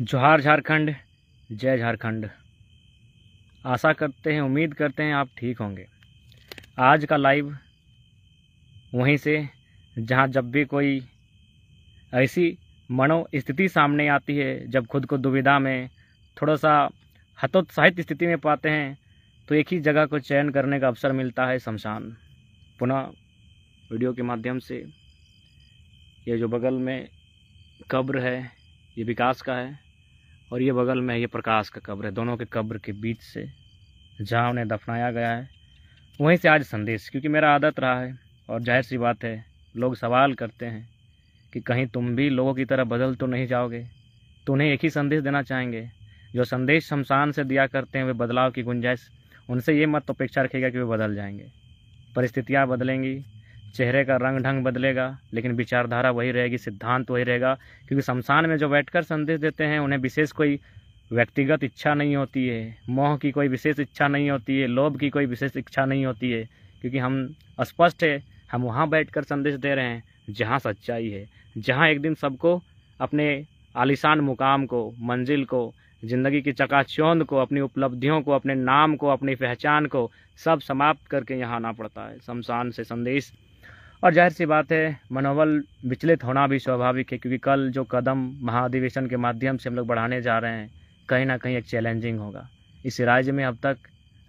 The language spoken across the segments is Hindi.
जोहार झारखंड जय झारखंड आशा करते हैं उम्मीद करते हैं आप ठीक होंगे आज का लाइव वहीं से जहां जब भी कोई ऐसी मनोस्थिति सामने आती है जब खुद को दुविधा में थोड़ा सा हतोत्साहित स्थिति में पाते हैं तो एक ही जगह को चयन करने का अवसर मिलता है शमशान पुनः वीडियो के माध्यम से ये जो बगल में कब्र है ये विकास का है और ये बगल में ये प्रकाश का कब्र है दोनों के कब्र के बीच से जहाँ उन्हें दफनाया गया है वहीं से आज संदेश क्योंकि मेरा आदत रहा है और जाहिर सी बात है लोग सवाल करते हैं कि कहीं तुम भी लोगों की तरह बदल तो नहीं जाओगे तो उन्हें एक ही संदेश देना चाहेंगे जो संदेश शमशान से दिया करते हैं वे बदलाव की गुंजाइश उनसे ये मत अपेक्षा रखेगा कि वे बदल जाएंगे परिस्थितियाँ बदलेंगी चेहरे का रंग ढंग बदलेगा लेकिन विचारधारा वही रहेगी सिद्धांत वही रहेगा क्योंकि शमशान में जो बैठकर संदेश देते हैं उन्हें विशेष कोई व्यक्तिगत इच्छा नहीं होती है मोह की कोई विशेष इच्छा नहीं होती है लोभ की कोई विशेष इच्छा नहीं होती है क्योंकि हम स्पष्ट है हम वहाँ बैठकर संदेश दे रहे हैं जहाँ सच्चाई है जहाँ एक दिन सबको अपने आलिशान मुकाम को मंजिल को ज़िंदगी की चकाचौंध को अपनी उपलब्धियों को अपने नाम को अपनी पहचान को सब समाप्त करके यहाँ आना पड़ता है शमशान से संदेश और जाहिर सी बात है मनोबल विचलित होना भी स्वाभाविक है क्योंकि कल जो कदम महाधिवेशन के माध्यम से हम लोग बढ़ाने जा रहे हैं कहीं ना कहीं एक चैलेंजिंग होगा इस राज्य में अब तक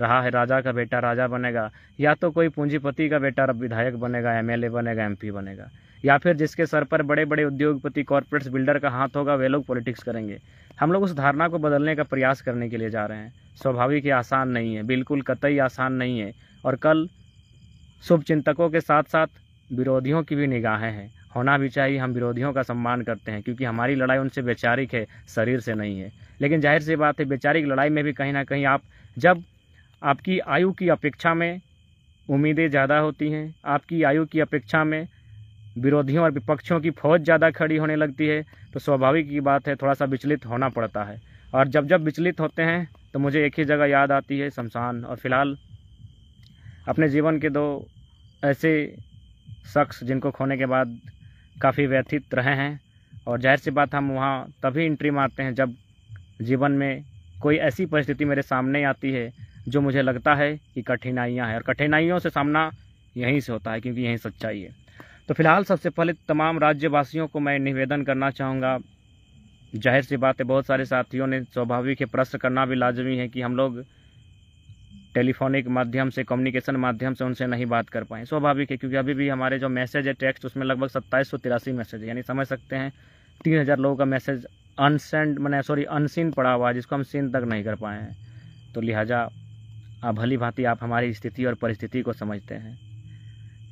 रहा है राजा का बेटा राजा बनेगा या तो कोई पूंजीपति का बेटा विधायक बनेगा एमएलए बनेगा एमपी बनेगा या फिर जिसके सर पर बड़े बड़े उद्योगपति कॉरपोरेट्स बिल्डर का हाथ होगा वे लोग पॉलिटिक्स करेंगे हम लोग उस धारणा को बदलने का प्रयास करने के लिए जा रहे हैं स्वाभाविक ही आसान नहीं है बिल्कुल कतई आसान नहीं है और कल शुभ चिंतकों के साथ साथ विरोधियों की भी निगाहें हैं होना भी चाहिए हम विरोधियों का सम्मान करते हैं क्योंकि हमारी लड़ाई उनसे वैचारिक है शरीर से नहीं है लेकिन जाहिर सी बात है वैचारिक लड़ाई में भी कहीं ना कहीं आप जब आपकी आयु की अपेक्षा में उम्मीदें ज़्यादा होती हैं आपकी आयु की अपेक्षा में विरोधियों और विपक्षों की फौज ज़्यादा खड़ी होने लगती है तो स्वाभाविक की बात है थोड़ा सा विचलित होना पड़ता है और जब जब विचलित होते हैं तो मुझे एक ही जगह याद आती है शमशान और फिलहाल अपने जीवन के दो ऐसे शख्स जिनको खोने के बाद काफ़ी व्यथित रहे हैं और जाहिर सी बात हम वहाँ तभी इंट्री मारते हैं जब जीवन में कोई ऐसी परिस्थिति मेरे सामने आती है जो मुझे लगता है कि कठिनाइयाँ हैं और कठिनाइयों से सामना यहीं से होता है क्योंकि यहीं सच्चाई है तो फिलहाल सबसे पहले तमाम राज्यवासियों को मैं निवेदन करना चाहूँगा जाहिर सी बात है बहुत सारे साथियों ने स्वाभाविक है प्रश्न करना भी लाजमी है कि हम लोग टेलीफोनिक माध्यम से कम्युनिकेशन माध्यम से उनसे नहीं बात कर पाएँ स्वाभाविक है क्योंकि अभी भी हमारे जो मैसेज है टेक्स्ट उसमें लगभग सत्ताईस सौ तिरासी मैसेज है यानी समझ सकते हैं तीन हज़ार लोगों का मैसेज अनसेंड मैंने सॉरी अनसिन पड़ा हुआ है जिसको हम सीन तक नहीं कर पाए हैं तो लिहाजा आप भली भांति आप हमारी स्थिति और परिस्थिति को समझते हैं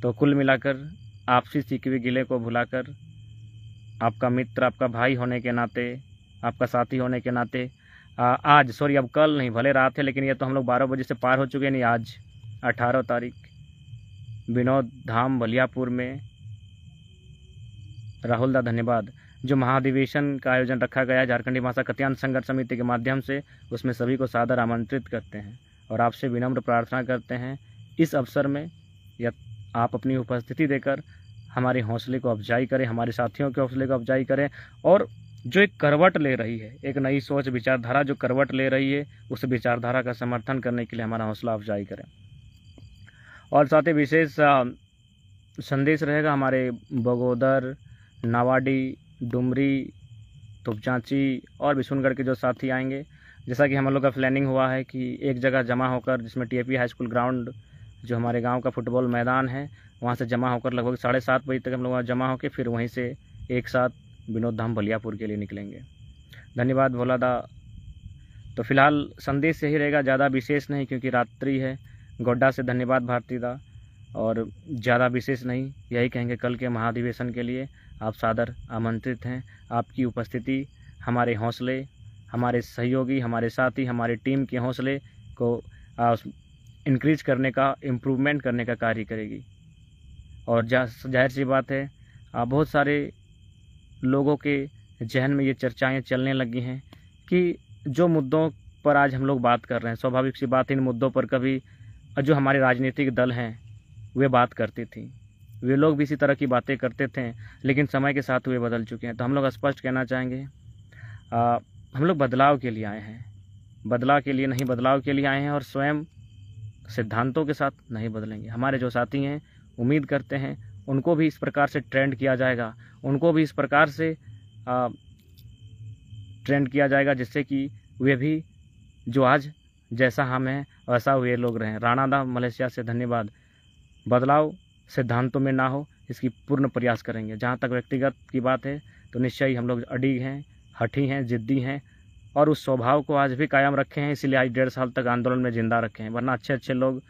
तो कुल मिलाकर आपसी सीखी गिले को भुलाकर आपका मित्र आपका भाई होने के नाते आपका साथी होने के नाते आज सॉरी अब कल नहीं भले रात है लेकिन ये तो हम लोग बारह बजे से पार हो चुके हैं नहीं आज अठारह तारीख विनोद धाम बलियापुर में राहुल दा धन्यवाद जो महाधिवेशन का आयोजन रखा गया है झारखंडी भाषा कत्यान संघर्ष समिति के माध्यम से उसमें सभी को सादर आमंत्रित करते हैं और आपसे विनम्र प्रार्थना करते हैं इस अवसर में या आप अपनी उपस्थिति देकर हमारे हौसले को अफजाई करें हमारे साथियों के हौसले को अफजाई करें और जो एक करवट ले रही है एक नई सोच विचारधारा जो करवट ले रही है उस विचारधारा का समर्थन करने के लिए हमारा हौसला अफजाई करें और साथ ही विशेष संदेश रहेगा हमारे बगोदर नावाडी डुमरी तुपचाँची और बिशुनगढ़ के जो साथी आएंगे जैसा कि हम लोग का प्लानिंग हुआ है कि एक जगह जमा होकर जिसमें टीएपी हाई स्कूल ग्राउंड जो हमारे गांव का फुटबॉल मैदान है वहाँ से जमा होकर लगभग साढ़े सात बजे तक हम लोग वहाँ जमा होकर फिर वहीं से एक साथ विनोद धाम बलियापुर के लिए निकलेंगे धन्यवाद भोला दा तो फिलहाल संदेश यही रहेगा ज़्यादा विशेष नहीं क्योंकि रात्रि है गोड्डा से धन्यवाद भारती दा और ज़्यादा विशेष नहीं यही कहेंगे कल के महाधिवेशन के लिए आप सादर आमंत्रित हैं आपकी उपस्थिति हमारे हौसले हमारे सहयोगी हमारे साथी हमारी टीम के हौसले को इंक्रीज करने का इम्प्रूवमेंट करने का कार्य करेगी और जाहिर सी बात है आप बहुत सारे लोगों के जहन में ये चर्चाएं चलने लगी हैं कि जो मुद्दों पर आज हम लोग बात कर रहे हैं स्वाभाविक सी बात इन मुद्दों पर कभी जो हमारे राजनीतिक दल हैं वे बात करती थी वे लोग भी इसी तरह की बातें करते थे लेकिन समय के साथ वे बदल चुके हैं तो हम लोग स्पष्ट कहना चाहेंगे आ, हम लोग बदलाव के लिए आए हैं बदलाव के लिए नहीं बदलाव के लिए आए हैं और स्वयं सिद्धांतों के साथ नहीं बदलेंगे हमारे जो साथी हैं उम्मीद करते हैं उनको भी इस प्रकार से ट्रेंड किया जाएगा उनको भी इस प्रकार से आ, ट्रेंड किया जाएगा जिससे कि वे भी जो आज जैसा हम हैं वैसा वे लोग रहें राणा दा मलेशिया से धन्यवाद बदलाव सिद्धांतों में ना हो इसकी पूर्ण प्रयास करेंगे जहाँ तक व्यक्तिगत की बात है तो निश्चय ही हम लोग अडीग हैं हठी हैं जिद्दी हैं और उस स्वभाव को आज भी कायम रखे हैं इसीलिए आज डेढ़ साल तक आंदोलन में ज़िंदा रखे हैं वरना अच्छे अच्छे लोग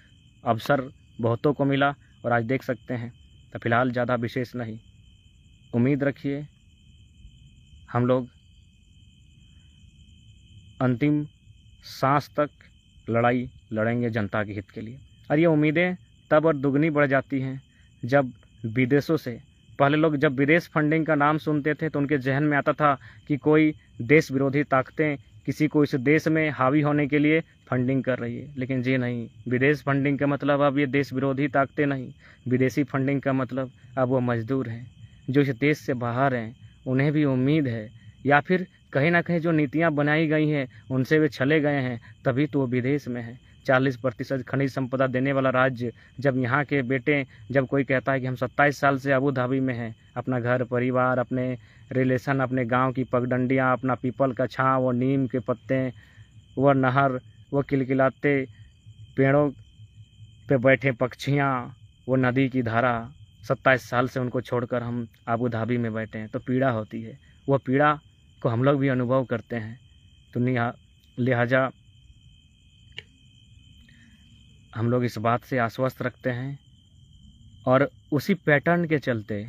अवसर बहुतों को मिला और आज देख सकते हैं तो फिलहाल ज़्यादा विशेष नहीं उम्मीद रखिए हम लोग अंतिम सांस तक लड़ाई लड़ेंगे जनता के हित के लिए और ये उम्मीदें तब और दुगनी बढ़ जाती हैं जब विदेशों से पहले लोग जब विदेश फंडिंग का नाम सुनते थे तो उनके जहन में आता था कि कोई देश विरोधी ताकतें किसी को इस देश में हावी होने के लिए फंडिंग कर रही है लेकिन जी नहीं विदेश फंडिंग का मतलब अब ये देश विरोधी ताकतें नहीं विदेशी फंडिंग का मतलब अब वो मजदूर हैं जो इस देश से बाहर हैं उन्हें भी उम्मीद है या फिर कहीं ना कहीं जो नीतियाँ बनाई गई हैं उनसे वे छले गए हैं तभी तो वो विदेश में हैं 40 प्रतिशत खनिज संपदा देने वाला राज्य जब यहाँ के बेटे जब कोई कहता है कि हम 27 साल से अबू धाबी में हैं अपना घर परिवार अपने रिलेशन अपने गांव की पगडंडियाँ अपना पीपल का छाँव व नीम के पत्ते व नहर व किलकिलाते पेड़ों पे बैठे पक्षियाँ वो नदी की धारा सत्ताईस साल से उनको छोड़कर हम आबू धाबी में बैठे हैं तो पीड़ा होती है वह पीड़ा को हम लोग भी अनुभव करते हैं तो लिहाजा हम लोग इस बात से आश्वस्त रखते हैं और उसी पैटर्न के चलते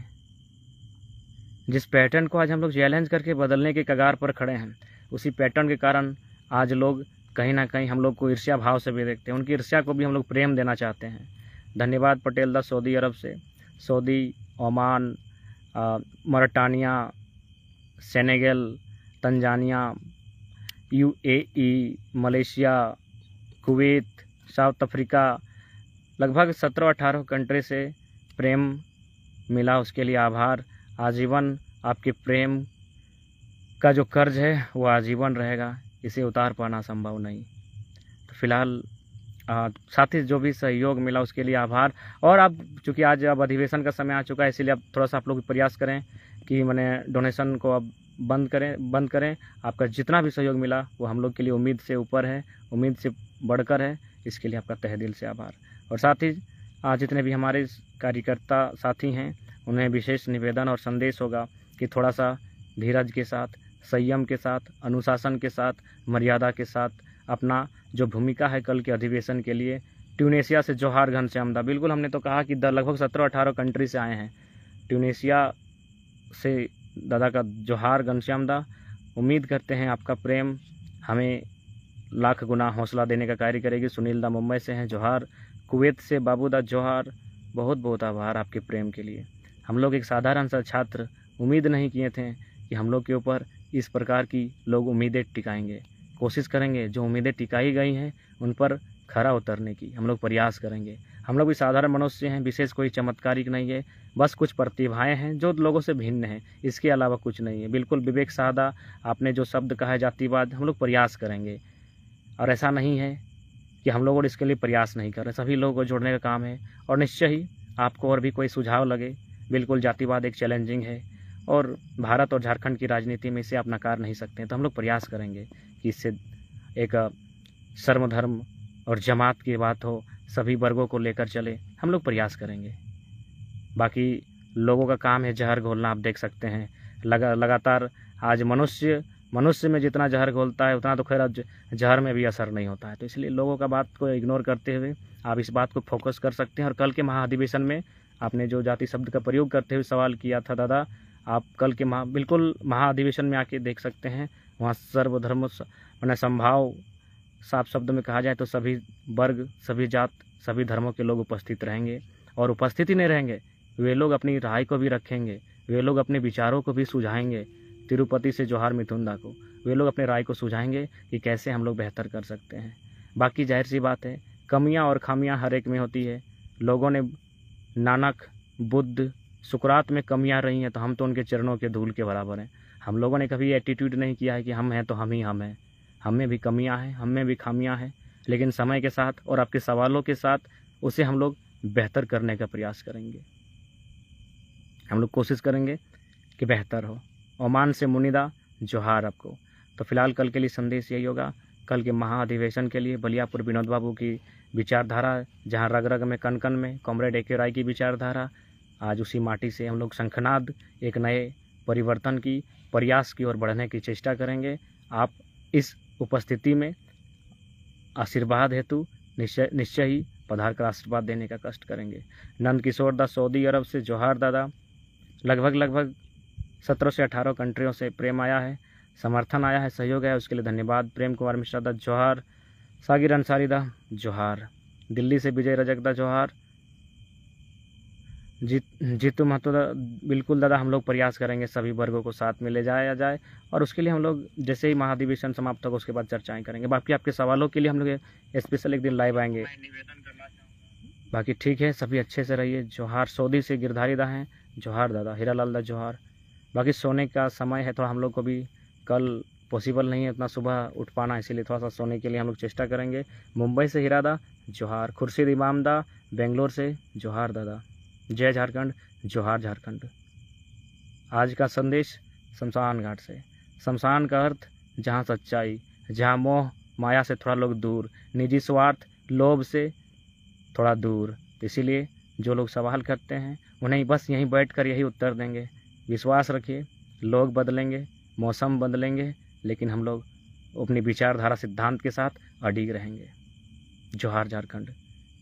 जिस पैटर्न को आज हम लोग चैलेंज करके बदलने के कगार पर खड़े हैं उसी पैटर्न के कारण आज लोग कहीं ना कहीं हम लोग को ईर्ष्या भाव से भी देखते हैं उनकी ईर्ष्या को भी हम लोग प्रेम देना चाहते हैं धन्यवाद पटेल दा सऊदी अरब से Saudi Oman Mauritania Senegal Tanzania UAE Malaysia Kuwait South Africa लगभग सत्रह अठारह कंट्री से प्रेम मिला उसके लिए आभार आजीवन आपके प्रेम का जो कर्ज है वो आजीवन रहेगा इसे उतार पाना संभव नहीं तो फिलहाल साथ ही जो भी सहयोग मिला उसके लिए आभार और आप चूँकि आज अब अधिवेशन का समय आ चुका है इसीलिए अब थोड़ा सा आप लोग प्रयास करें कि मैंने डोनेशन को अब बंद करें बंद करें आपका जितना भी सहयोग मिला वो हम लोग के लिए उम्मीद से ऊपर है उम्मीद से बढ़कर है इसके लिए आपका तह दिल से आभार और साथ ही आज जितने भी हमारे कार्यकर्ता साथी हैं उन्हें विशेष निवेदन और संदेश होगा कि थोड़ा सा धीरज के साथ संयम के साथ अनुशासन के साथ मर्यादा के साथ अपना जो भूमिका है कल के अधिवेशन के लिए ट्यूनेशिया से जोहार घन से आमदा बिल्कुल हमने तो कहा कि लगभग सत्रह अठारह कंट्री से आए हैं ट्यूनेशिया से दादा का जोहार घनश्यामदा उम्मीद करते हैं आपका प्रेम हमें लाख गुना हौसला देने का कार्य करेगी सुनील दा मुंबई से हैं जोहार कुवैत से बाबूदा जोहार बहुत बहुत आभार आपके प्रेम के लिए हम लोग एक साधारण सा छात्र उम्मीद नहीं किए थे कि हम लोग के ऊपर इस प्रकार की लोग उम्मीदें टिकाएंगे कोशिश करेंगे जो उम्मीदें टिकाई गई हैं उन पर खरा उतरने की हम लोग प्रयास करेंगे हम लोग भी साधारण मनुष्य हैं विशेष कोई चमत्कारिक नहीं है बस कुछ प्रतिभाएं हैं जो लोगों से भिन्न हैं इसके अलावा कुछ नहीं है बिल्कुल विवेक सादा आपने जो शब्द कहा है जातिवाद हम लोग प्रयास करेंगे और ऐसा नहीं है कि हम लोग और इसके लिए प्रयास नहीं कर रहे सभी लोगों को जोड़ने का काम है और निश्चय ही आपको और भी कोई सुझाव लगे बिल्कुल जातिवाद एक चैलेंजिंग है और भारत और झारखंड की राजनीति में इसे आप नकार नहीं सकते तो हम लोग प्रयास करेंगे कि इससे एक सर्वधर्म और जमात की बात हो सभी वर्गों को लेकर चले हम लोग प्रयास करेंगे बाकी लोगों का काम है जहर घोलना आप देख सकते हैं लगा लगातार आज मनुष्य मनुष्य में जितना जहर घोलता है उतना तो खैर जहर में भी असर नहीं होता है तो इसलिए लोगों का बात को इग्नोर करते हुए आप इस बात को फोकस कर सकते हैं और कल के महाधिवेशन में आपने जो जाति शब्द का प्रयोग करते हुए सवाल किया था दादा आप कल के महा बिल्कुल महाअधिवेशन में आके देख सकते हैं वहाँ सर्वधर्म मैंने संभाव साफ शब्द में कहा जाए तो सभी वर्ग सभी जात सभी धर्मों के लोग उपस्थित रहेंगे और उपस्थित ही नहीं रहेंगे वे लोग अपनी राय को भी रखेंगे वे लोग अपने विचारों को भी सुझाएंगे तिरुपति से जोहार मिथुंदा को वे लोग अपने राय को सुझाएंगे कि कैसे हम लोग बेहतर कर सकते हैं बाकी जाहिर सी बात है कमियां और खामियां हर एक में होती है लोगों ने नानक बुद्ध सुकरात में कमियां रही हैं तो हम तो उनके चरणों के धूल के बराबर हैं हम लोगों ने कभी एटीट्यूड नहीं किया है कि हम हैं तो हम ही हम हैं हम में भी कमियाँ हैं हम में भी खामियाँ हैं लेकिन समय के साथ और आपके सवालों के साथ उसे हम लोग बेहतर करने का प्रयास करेंगे हम लोग कोशिश करेंगे कि बेहतर हो ओमान से मुनिदा जोहार आपको तो फिलहाल कल के लिए संदेश यही होगा कल के महाअधिवेशन के लिए बलियापुर विनोद बाबू की विचारधारा जहाँ रग रग में कन कन में कॉमरेड ए के राय की विचारधारा आज उसी माटी से हम लोग शंखनाद एक नए परिवर्तन की प्रयास की ओर बढ़ने की चेष्टा करेंगे आप इस उपस्थिति में आशीर्वाद हेतु निश्चय निश्चय ही पधार कर आशीर्वाद देने का कष्ट करेंगे नंद किशोर दास सऊदी अरब से जोहार दादा लगभग लगभग सत्रह से अठारह कंट्रियों से प्रेम आया है समर्थन आया है सहयोग आया उसके लिए धन्यवाद प्रेम कुमार मिश्रा दा जौहार सागिर अंसारी दा जौहार दिल्ली से विजय रजक दा जौहार जीत जीतू महतो दा बिल्कुल दादा हम लोग प्रयास करेंगे सभी वर्गों को साथ में ले जाया जाए और उसके लिए हम लोग जैसे ही महाधिवेशन समाप्त होगा उसके बाद चर्चाएं करेंगे बाकी आपके सवालों के लिए हम लोग स्पेशल एक दिन लाइव आएंगे बाकी ठीक है सभी अच्छे से रहिए जौहार सोदी से गिरधारी दा हैं जौहार दादा हीरा लाल दा जौहार बाकी सोने का समय है थोड़ा तो हम लोग को भी कल पॉसिबल नहीं है इतना सुबह उठ पाना इसीलिए थोड़ा सा सोने के लिए हम लोग चेष्टा करेंगे मुंबई से हिरादा जोहार खुर्शीद इमामदा बेंगलोर से जोहार दादा जय झारखंड जोहार झारखंड आज का संदेश शमशान घाट से शमशान का अर्थ जहाँ सच्चाई जहाँ मोह माया से थोड़ा लोग दूर निजी स्वार्थ लोभ से थोड़ा दूर इसीलिए जो लोग सवाल करते हैं उन्हें बस यहीं बैठकर यही उत्तर देंगे विश्वास रखिए लोग बदलेंगे मौसम बदलेंगे लेकिन हम लोग अपनी विचारधारा सिद्धांत के साथ अडिग रहेंगे जोहार झारखंड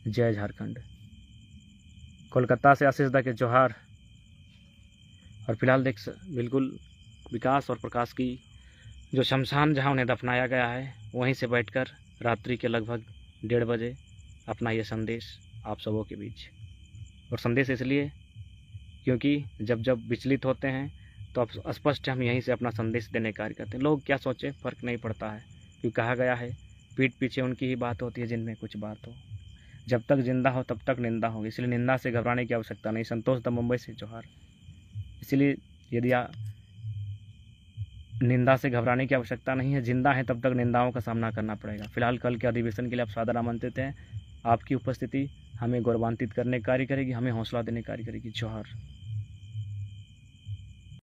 जय झारखंड कोलकाता से आशीष दा के जोहार और फिलहाल देख बिल्कुल विकास और प्रकाश की जो शमशान जहाँ उन्हें दफनाया गया है वहीं से बैठकर रात्रि के लगभग डेढ़ बजे अपना ये संदेश आप सबों के बीच और संदेश इसलिए क्योंकि जब जब विचलित होते हैं तो अब स्पष्ट हम यहीं से अपना संदेश देने कार्य करते हैं लोग क्या सोचें फर्क नहीं पड़ता है क्योंकि कहा गया है पीठ पीछे उनकी ही बात होती है जिनमें कुछ बात हो जब तक जिंदा हो तब तक निंदा होगी इसलिए निंदा से घबराने की आवश्यकता नहीं संतोष द मुंबई से जोहार इसलिए यदि निंदा से घबराने की आवश्यकता नहीं है जिंदा है तब तक निंदाओं का सामना करना पड़ेगा फिलहाल कल के अधिवेशन के लिए आप सादर आमंत्रित हैं आपकी उपस्थिति हमें गौरवान्वित करने कार्य करेगी हमें हौसला देने कार्य करेगी जौहर